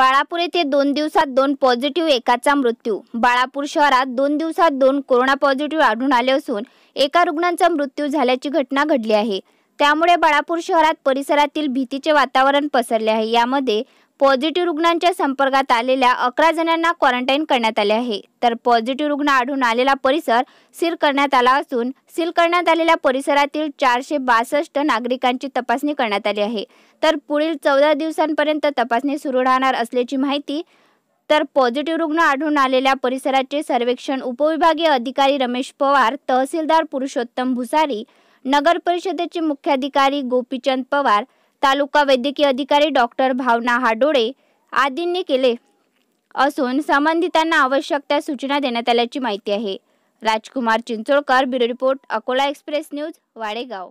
बाळापूर येथे दोन दिवसात दोन पॉझिटिव्ह एकाचा मृत्यू बाळापूर शहरात दोन दिवसात दोन कोरोना पॉझिटिव्ह आढळून आले असून एका रुग्णांचा मृत्यू झाल्याची घटना घडली आहे त्यामुळे बाळापूर शहरात परिसरातील भीतीचे वातावरण पसरले आहे यामध्ये पॉझिटिव्ह रुग्णांच्या संपर्कात आलेल्या अकरा जणांना क्वारंटाईन करण्यात आले आहे तर पॉझिटिव्ह रुग्ण आढळून आलेला परिसर सील करण्यात आला असून सील करण्यात आलेल्या परिसरातील चारशे बासष्ट नागरिकांची तपासणी करण्यात आली आहे तर पुढील चौदा दिवसांपर्यंत तपासणी सुरू राहणार असल्याची माहिती तर पॉझिटिव्ह रुग्ण आढळून आलेल्या परिसराचे सर्वेक्षण उपविभागीय अधिकारी रमेश पवार तहसीलदार पुरुषोत्तम भुसारी नगर परिषदेचे मुख्याधिकारी गोपीचंद पवार तालुका वैद्यकीय अधिकारी डॉक्टर भावना हाडोळे आदींनी केले असून संबंधितांना आवश्यक त्या सूचना देण्यात आल्याची माहिती आहे Rajkumar Chincholkar bureau report Akola express news Wadegaon